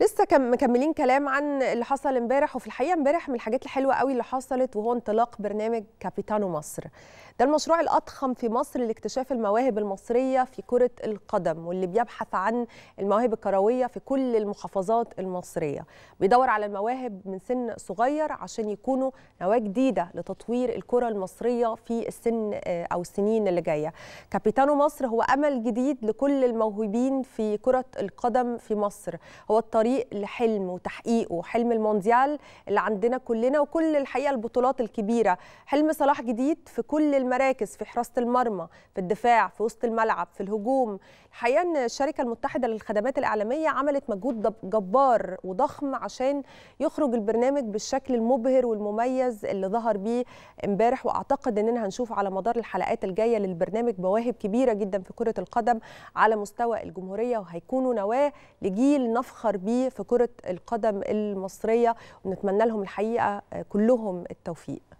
لسه كم مكملين كلام عن اللي حصل امبارح وفي الحقيقه امبارح من الحاجات الحلوه قوي اللي حصلت وهو انطلاق برنامج كابيتانو مصر ده المشروع الاضخم في مصر لاكتشاف المواهب المصريه في كره القدم واللي بيبحث عن المواهب الكرويه في كل المحافظات المصريه بيدور على المواهب من سن صغير عشان يكونوا نواه جديده لتطوير الكره المصريه في السن آه، او السنين اللي جايه كابيتانو مصر هو امل جديد لكل الموهوبين في كره القدم في مصر هو الطريق الطريق لحلم وتحقيقه حلم المونديال اللي عندنا كلنا وكل الحقيقه البطولات الكبيره حلم صلاح جديد في كل المراكز في حراسه المرمى في الدفاع في وسط الملعب في الهجوم الحقيقه ان الشركه المتحده للخدمات الاعلاميه عملت مجهود جبار وضخم عشان يخرج البرنامج بالشكل المبهر والمميز اللي ظهر بيه امبارح واعتقد اننا هنشوف على مدار الحلقات الجايه للبرنامج مواهب كبيره جدا في كره القدم على مستوى الجمهوريه وهيكونوا نواه لجيل نفخر بيه فيه في كرة القدم المصرية ونتمنى لهم الحقيقة كلهم التوفيق